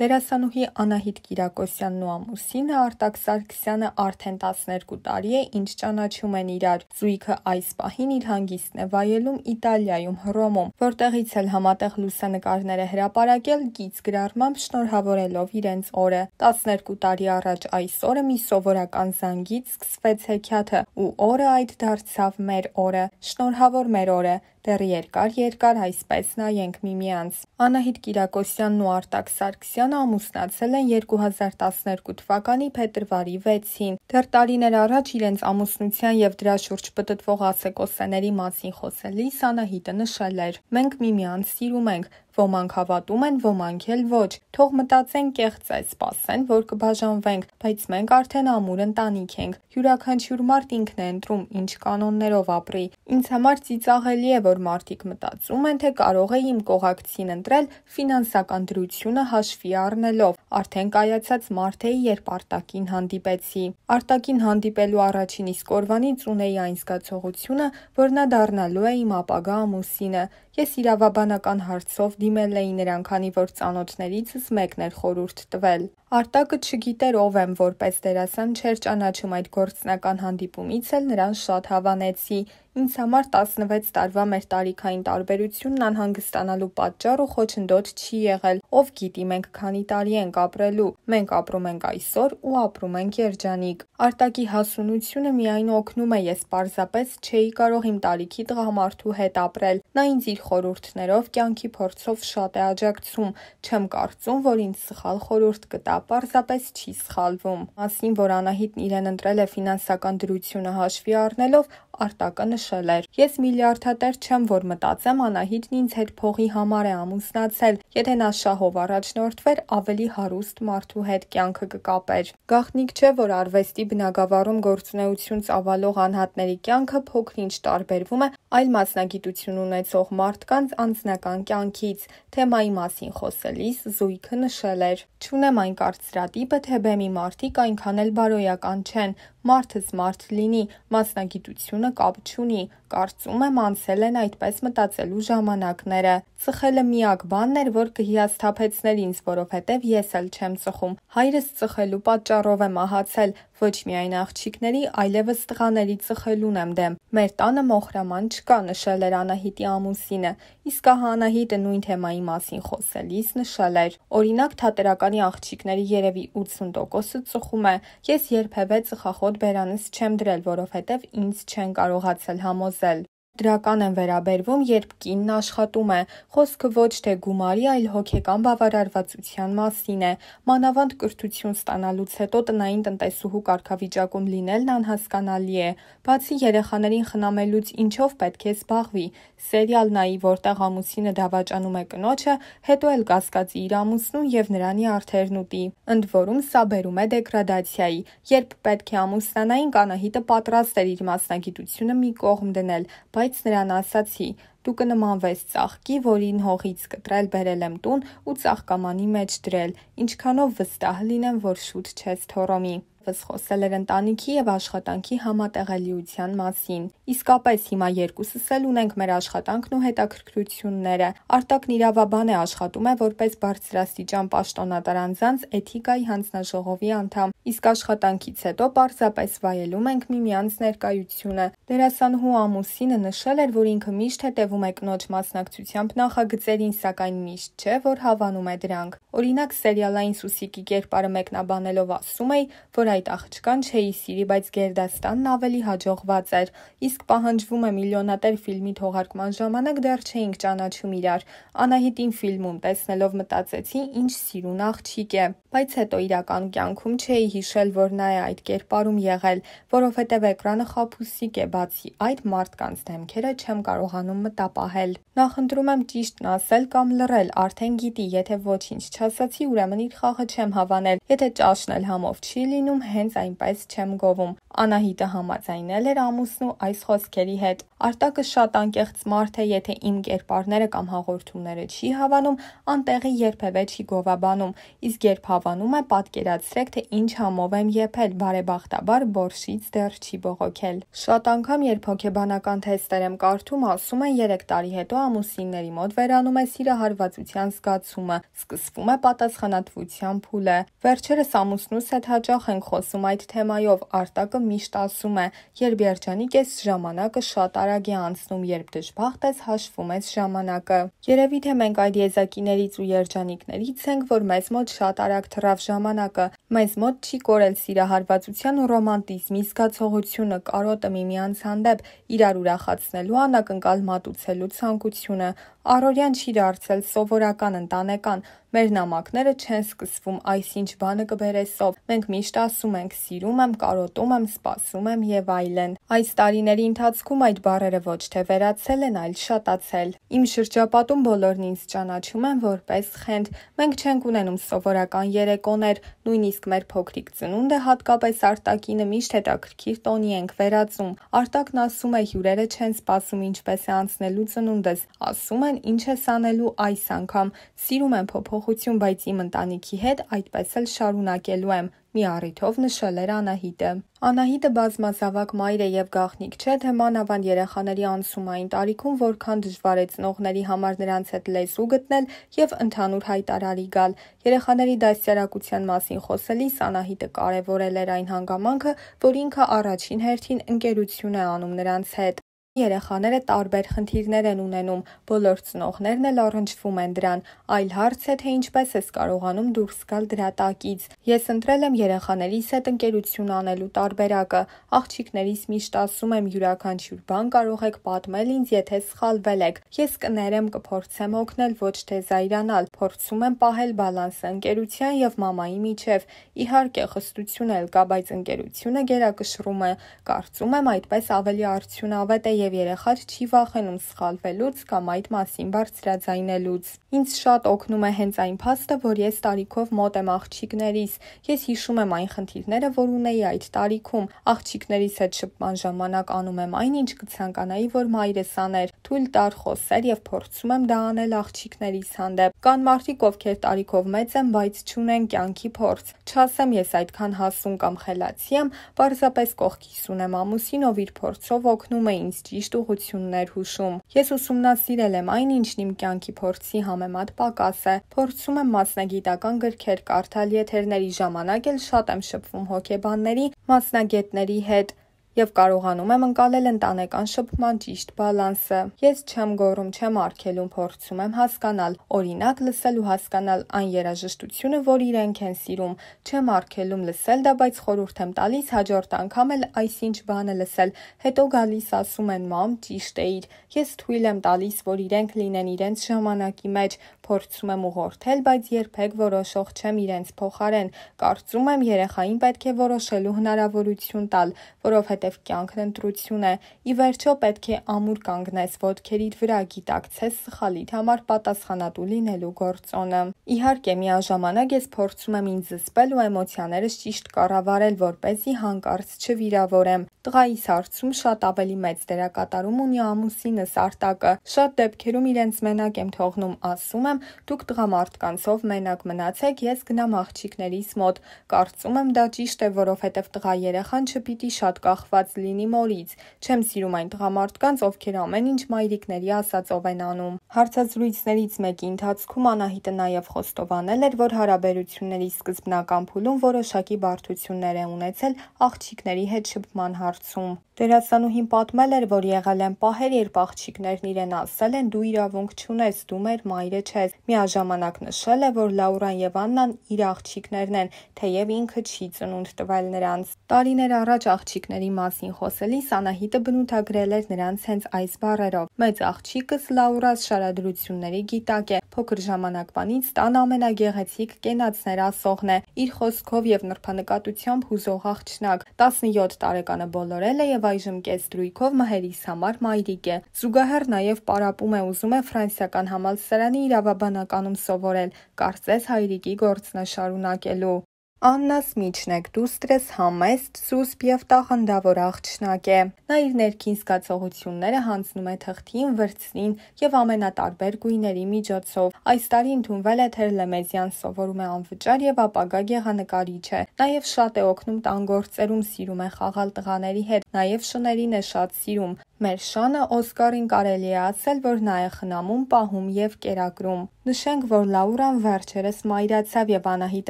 Դերասանուհի Անահիտ Կիրակոսյանն ու ամուսինը Արտակ Սարգսյանը արդեն 12 տարի է ինչ ճանաչում են իրար։ Զույգը այս պահին իր հանգիստն է վայելում Իտալիայում, Հռոմում, որտեղից էլ համատեղ լուսանկարներ է հրապարակել գից գրառմամբ շնորհավորելով իրենց օրը։ 12 տարի առաջ այս օրը մի սովորական զանգից սկսվեց հեքիաթը, ու օրը այդ դարձավ մեր օրը։ Շնորհավոր մեր օրը։ Դեռ երկար-երկար այսպես նայենք միմյանց։ Անահիտ Կիրակոսյանն ու Արտակ Սարգսյանը ամուսնացել են 2012 թվականի փետրվարի 6-ին։ Դեռ տարիներ առաջ իրենց ամուսնության եւ դրա շուրջ պատտվող ասեկոսների մասին խոսելիս Անահիտը նշել էր. «Մենք միմյանց սիրում ենք, Ոմանք հավատում են, ոմանք էլ ոչ։ Թող մտածեն կեղծ է, սпасեն, որ կբաժանվենք, բայց մենք արդեն ամուր ընտանիք ենք։ Յուրաքանչյուր մարդ ինքն է ընտրում ինչ կանոններով ապրի։ Ինձ համար ծիծաղելի է, որ մարդիկ մտածում են, թե կարող է իմ կողակցին ընտրել ֆինանսական դրությունը հաշվի առնելով։ Արդեն կայացած մարդ էի, երբ Արտակին հանդիպեցի։ Արտակին հանդիպելու առաջին իսկ օրվանից ունեի այն զգացողությունը, որ նա դառնալու է իմ ապագա ամուսինը։ Ես իրավաբանական հարցով դիմել էի նրան, քանի որ ծանոթներիցս մեկն էր խորհուրդ տվել։ Արտակը չգիտեր ով եմ որպես դերասան, չէր ճանաչում այդ գործնական հանդիպումից էլ նրան շատ հավանեցի Ինձ համար 16 տարվա մեր տարիքային տարբերությունն անհանգստանալու պատճառը խոչընդոտ չի եղել։ Ով գիտի, մենք քանի տարի ենք ապրելու։ Մենք ապրում ենք այսօր ու ապրում ենք երջանիկ։ Արտակի հասունությունը միայն օգնում է, ես պարզապես չէի կարող իմ տարիքի տղամարդու հետ ապրել։ Նա ինձ իր խորհուրդներով, կյանքի փորձով շատ է աջակցում։ Չեմ կարծում, որ ինձ սխալ խորհուրդ կտա, պարզապես չի սխալվում։ Մասին, որ Անահիտն իրեն ընտրել է ֆինանսական դրությունը հաշվի առնելով, Արտակը նշել էր. Ես միլիարդատեր չեմ, որ մտածեմ Անահիտն ինձ հետ փողի համար է ամուսնացել։ Եթե նա շահով առաջնորդվեր, ավելի հարուստ մարդու հետ կյանքը կկապեր։ Գաղտնիք չէ, որ արվեստի բնագավառում գործունեություն ծավալող անհատների կյանքը փոքրինչ տարբերվում է այլ մասնագիտություն ունեցող մարդկանց անձնական կյանքից։ Թեմայի մասին խոսելիս Զույգը նշել էր. «Չունեմ այն կարծրատիպը, թե բեմի մարդիկ այնքան էլ բարոյական չեն։ Մարդս մարդ լինի, մասնագիտությունը opportunity Կարծում եմ անցել են այդպես մտածելու ժամանակները։ Ծխելը միակ բանն էր, որ կհիասթափեցներ ինձ, որովհետև ես էլ չեմ ծխում։ Հայրս ծխելու պատճառով է մահացել, ոչ միայն աղջիկների, այլևս տղաների ծխելուն եմ դեմ։ Մեր տանը մոխրաման չկա, նշել էր Անահիտի ամուսինը, իսկ ահա Անահիտը նույն թեմայի մասին խոսելիս նշել էր. Օրինակ թատերականի աղջիկների երևի 80%-ը ծխում է։ Ես երբևէ ծխախոտ բերանս չեմ դրել, որովհետև ինձ չեն կարողացել համոզ sociale Դրական եմ վերաբերվում, երբ կինն աշխատում է։ Խոսքը ոչ թե գումարի, այլ հոգեկան բավարարվածության մասին է։ Մանավանդ կրթություն ստանալուց հետո տնային տնտեսուհու կարգավիճակում լինելն անհասկանալի է։ Բացի երեխաներին խնամելուց ինչով պետք է զբաղվի։ Սերիալ նայի, որտեղ ամուսինը դավաճանում է կնոջը, հետո էլ կասկածի իր ամուսնուն եւ նրանի արթերն ուտի։ Ընդ որում սա բերում է դեգրադացիայի։ Երբ պետք է ամուսնանային, կանահիտը պատրաստ էր իր մասնագիտությունը մի կողմ դնել, բայց Բայց նրան ասացի. «Դու կնմանվես ծաղկի, որին հողից կտրել բերել եմ տուն ու ծաղկամանի մեջ դրել, ինչքանով վստահ լինեմ, որ շուտ չես թոռոմի» ևս խոսել էր ընտանիքի եւ աշխատանքի համատեղելիության մասին։ Իսկապես հիմա երկուսս էլ ունենք մեր աշխատանքն ու հետաքրքրությունները։ Արտակն իրավաբան է աշխատում է որպես բարձրաստիճան պաշտոնատար անձանց էթիկայի հանձնաժողովի անդամ։ Իսկ աշխատանքից հետո պարզապես վայելում ենք միմյանց ներկայությունը։ Դերասանուհու ամուսինը նշել էր, որ ինքը միշտ հետևում է կնոջ մասնակցությամբ նախագծերին, սակայն միշտ չէ, որ հավանում է դրանք։ Օրինակ, սերիալային Սուսիկի կերպարը մեկնաբանելով ասում էի, որ այդ աղջկան չէի սիրի, բայց գերդաստանն ավելի հաջողված էր։ Իսկ պահանջվում է միլիոնատեր ֆիլմի թողարկման ժամանակ դեռ չէինք ճանաչում իրար։ Անահիտին ֆիլմում տեսնելով մտածեցի, ինչ սիրուն աղջիկ է։ Բայց հետո իրական կյանքում չէի հիշել, որ նա է այդ կերպարում եղել, որովհետև էկրանը խափուսիկ է, բացի այդ մարդկանց դեմքերը չեմ կարողանում մտապահել։ Նախընտրում եմ ճիշտն ասել կամ լռել, արդեն գիտի, եթե ոչինչ չասացի, ուրեմն իր խաղը չեմ հավանել։ Եթե ճաշնել համով չի լինում, հենց այնպես չեմ գովում։ Անահիտը համաձայնել էր ամուսնու այս խոսքերի հետ։ Արտակը շատ անկեղծ մարդ է, եթե իմ կերպարները կամ հաղորդումները չի հավանում, անտեղի երբևէ չի գովաբանում։ Իսկ երբ հավանում է, պատկերացրեք, թե ինչ համով եմ եփել, բարեբախտաբար борщից դեռ չի բողոքել։ Շատ անգամ երբ հոգեբանական թեստեր եմ կարդում, ասում են 3 տարի հետո ամուսինների մոտ վերանում է սիրահարվածության զգացումը, սկսվում է պատասխանատվության փուլը։ Վերջերս ամուսնուս հետ հաճախ ենք խոսում այդ թեմայով, Արտակը միշտ ասում է. «Երբ երջանիկ ես, ժամանակը շատ արագ է անցնում, երբ դժբախտ ես, հաշվում ես ժամանակը»։ Երևի թե մենք այդ եզակիներից ու երջանիկներից ենք, որ մեզ մոտ շատ արագ թռավ ժամանակը։ Մեզ մոտ չի կորել սիրահարվածության ու ռոմանտիզմի զգացողությունը, կարոտը միմյանց հանդեպ, իրար ուրախացնելու, անակնկալ մատուցելու ցանկությունը։ Արորյան չի դարձել սովորական ընտանեկան։ Մեր նամակները չեն սկսվում այսինչ բանը կբերեսով։ Մենք միշտ ասում ասում ենք սիրում եմ, կարոտում եմ, սպասում եմ եւ այլն։ Այս տարիների ընթացքում այդ բառերը ոչ թե վերացել են, այլ շատացել։ Իմ շրջապատում բոլորն ինձ ճանաչում են որպես խենդ։ Մենք չենք ունենում սովորական երեկոներ, նույնիսկ մեր փոքրիկ ծնունդը հատկապես Արտակինը միշտ հետաքրքիր տոնի ենք վերածում։ Արտակն ասում է՝ հյուրերը չեն սպասում ինչպես է անցնելու ծնունդս, ասում են ինչ ես անելու այս անգամ։ Սիրում եմ փոփոխություն, բայց իմ ընտանիքի հետ այդպես էլ շարունակելու եմ մի առիթով նշել էր Անահիտը։ Անահիտը բազմազավակ մայր է եւ գաղտնիք չէ, թե մանավանդ երեխաների անցումային տարիքում որքան դժվարեցնողների համար նրանց հետ լեզու գտնել եւ ընդհանուր հայտարարի գալ։ Երեխաների դասյարակության մասին խոսելիս Անահիտը կարևորել էր այն հանգամանքը, որ ինքը առաջին հերթին ընկերություն է անում նրանց հետ։ Երեխաները տարբեր խնդիրներ են ունենում, բոլոր ծնողներն էլ առնչվում են դրան։ Այլ հարց է, թե ինչպես ես կարողանում դուրս գալ դրա տակից։ Ես ընտրել եմ երեխաներիս հետ ընկերություն անելու տարբերակը։ Աղջիկներիս միշտ ասում եմ՝ յուրաքանչյուր բան կարող եք պատմել ինձ, եթե սխալվել եք։ Ես կներեմ, կփորձեմ օգնել, ոչ թե զայրանալ։ Փորձում եմ պահել բալանսը ընկերության եւ մամայի միջեւ։ Իհարկե, խստություն էլ կա, բայց ընկերությունը գերակշռում է։ Կարծում եմ, այդպես ավելի արդյունավետ է եւ երեխան չի վախենում սխալվելուց կամ այդ մասին բարձրաձայնելուց։ Ինձ շատ օգնում է հենց այն փաստը, որ ես տարիքով մոտ եմ աղջիկներից։ Ես հիշում եմ այն խնդիրները, որ ունեի այդ տարիքում։ Աղջիկներից հետ շփման ժամանակ անում եմ այն, ինչ կցանկանայի, որ մայրս աներ։ Թույլ տար խոսել եւ փորձում եմ դա անել աղջիկներից հանդեպ։ Կան մարդիկ, ովքեր տարիքով մեծ են, բայց չունեն կյանքի փորձ։ Չասեմ ես այդքան հասուն կամ խելացի եմ, պարզապես կողքիս ունեմ ամուսին, ով իր փորձով օգնում է ինձ ճիշտ ուղություններ հուշում։ Ես ուսումնասիրել եմ այն, ինչն իմ կյանքի փորձի համեմատ պակաս է։ Փորձում եմ մասնագիտական գրքեր կարդալ, եթերների ժամանակ էլ շատ եմ շփվում հոկեբանների, մասնագետների հետ եւ կարողանում եմ ընկալել ընտանեկան շփման ճիշտ բալանսը։ Ես չեմ գոռում, չեմ արգելում, փորձում եմ հասկանալ, օրինակ լսել ու հասկանալ այն երաժշտությունը, որ իրենք են սիրում։ Չեմ արգելում լսել դա, բայց խորհուրդ եմ տալիս հաջորդ անգամ էլ այսինչ բանը լսել։ Հետո գալիս ասում են՝ «Մամ, ճիշտ էիր»։ Ես թույլ եմ տալիս, որ իրենք լինեն իրենց ժամանակի մեջ, փորձում եմ ուղղորդել, բայց երբեք որոշող չեմ իրենց փոխարեն։ Կարծում եմ երեխային պետք է որոշելու հնարավորություն տալ, որովհետեւ որովհետև կյանքն ընտրություն է։ Ի վերջո պետք է ամուր կանգնես ոդքերիդ վրա, գիտակցես սխալիդ համար պատասխանատու լինելու գործոնը։ Իհարկե, միաժամանակ ես փորձում եմ ինձ զսպել ու էմոցիաներս ճիշտ կառավարել, որ เป զի հանկարծ չվիրավորեմ։ Տղայիս հարցում շատ ավելի մեծ դերակատարում ունի ամուսինս Արտակը։ Շատ դեպքերում իրենց մենակ եմ թողնում, ասում եմ, դուք տղամարդկանցով մենակ մնացեք, ես գնամ աղջիկներիս մոտ։ Կարծում եմ դա ճիշտ է, որովհետև տղա երեխան չպիտի շատ կախված լինի մորից։ Չեմ սիրում այն տղամարդկանց, ովքեր ամեն ինչ մայրիկների ասածով են անում։ Հարցազրույցներից մեկի ընթացքում Անահիտը նաև խոստովանել էր, որ հարաբերությունների սկզբնական փուլում որոշակի բարդություններ է ունեցել աղջիկների հետ շփման հարցում դպրոցում։ Դերասանուհին պատմել էր, որ եղել են պահեր, երբ աղջիկներն իրեն ասել են՝ դու իրավունք չունես, դու մեր մայրը չես։ Միաժամանակ նշել է, որ Լաուրան եւ Աննան իր աղջիկներն են, թեև ինքը չի ծնունդ տվել նրանց։ Տարիներ առաջ աղջիկների մասին խոսելիս Անահիտը բնութագրել էր նրանց հենց այս բառերով. «Մեծ աղջիկս Լաուրաս շարադրությունների գիտակ է, փոքր ժամանակվանից տան ամենագեղեցիկ կենացներ ասողն է։ Իր խոսքով եւ նրբանկատությամբ հուզող աղջնակ 17 տարեկանը բոլորել է եւ այժմ կես դրույքով մհերիս համար մայրիկ է։ Զուգահեռ նաեւ պարապում է ուզում է ֆրանսիական համալսարանի իրավաբանականում սովորել, կարծես հայրիկի գործնա շարունակելու։ Աննաս միջն եք, դու ստրես համեստ, սուսպ և տաղանդավոր աղջնակ է։ Նա իր ներքին զգացողությունները հանձնում է թղթին, վրցնին և ամենատարբեր գույների միջոցով։ Այս տարի ընդունվել է Թերլեմեզյան, սովորում է անվճար և ապագա գեղանկարիչ է։ Նաև շատ է օգնում տան գործերում, սիրում է խաղալ տղաների հետ, նաև շներին է շատ սիրում։ Մեր շանը Օսկարին կարելի է ասել, որ նա է խնամում, պահում եւ կերակրում։ Նշենք, որ Լաուրան վերջերս մայրացավ եւ Անահիտ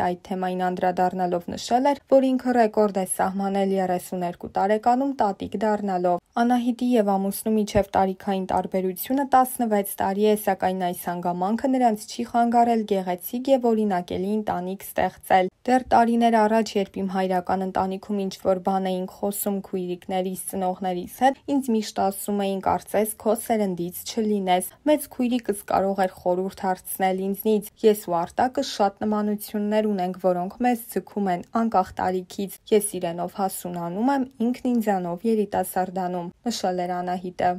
այդ թեմային անդրադառնալով նշել էր, որ ինքը ռեկորդ է սահմանել 32 տարեկանում տատիկ դառնալով։ Անահիտի եւ ամուսնու միջև տարիքային տարբերությունը 16 տարի է, սակայն այս հանգամանքը նրանց չի խանգարել գեղեցիկ եւ օրինակելի ընտանիք ստեղծել։ Դեռ տարիներ առաջ, երբ իմ հայրական ընտանիքում ինչ որ բան էինք խոսում քույրիկներիս, ծնողներիս հետ, ինձ միշտ միշտ ասում էին կարծես քո սերնդից չլինես։ Մեծ քույրիկս կարող էր խորհուրդ հարցնել ինձնից։ Ես ու Արտակը շատ նմանություններ ունենք, որոնք մեզ ցկում են անկախ տարիքից։ Ես իրենով հասունանում եմ, ինքն ինձանով երիտասարդանում, նշել էր Անահիտը։